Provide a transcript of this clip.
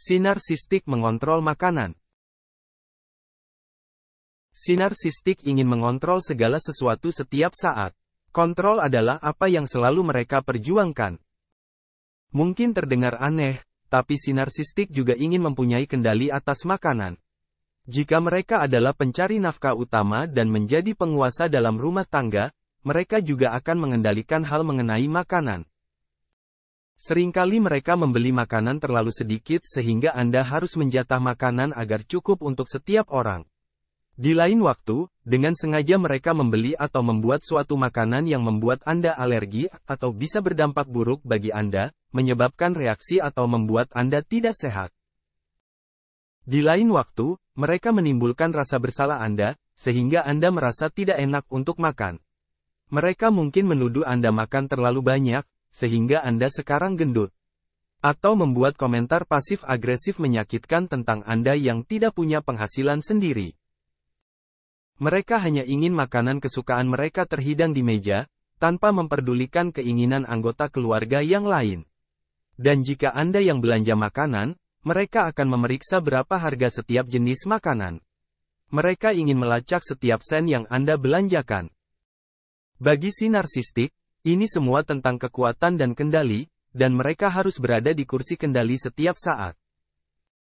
Sinar sistik mengontrol makanan. Sinar sistik ingin mengontrol segala sesuatu setiap saat. Kontrol adalah apa yang selalu mereka perjuangkan. Mungkin terdengar aneh, tapi sinar sistik juga ingin mempunyai kendali atas makanan. Jika mereka adalah pencari nafkah utama dan menjadi penguasa dalam rumah tangga, mereka juga akan mengendalikan hal mengenai makanan. Seringkali mereka membeli makanan terlalu sedikit sehingga Anda harus menjatah makanan agar cukup untuk setiap orang. Di lain waktu, dengan sengaja mereka membeli atau membuat suatu makanan yang membuat Anda alergi atau bisa berdampak buruk bagi Anda, menyebabkan reaksi atau membuat Anda tidak sehat. Di lain waktu, mereka menimbulkan rasa bersalah Anda, sehingga Anda merasa tidak enak untuk makan. Mereka mungkin menuduh Anda makan terlalu banyak, sehingga Anda sekarang gendut. Atau membuat komentar pasif agresif menyakitkan tentang Anda yang tidak punya penghasilan sendiri. Mereka hanya ingin makanan kesukaan mereka terhidang di meja, tanpa memperdulikan keinginan anggota keluarga yang lain. Dan jika Anda yang belanja makanan, mereka akan memeriksa berapa harga setiap jenis makanan. Mereka ingin melacak setiap sen yang Anda belanjakan. Bagi si narsistik, ini semua tentang kekuatan dan kendali, dan mereka harus berada di kursi kendali setiap saat.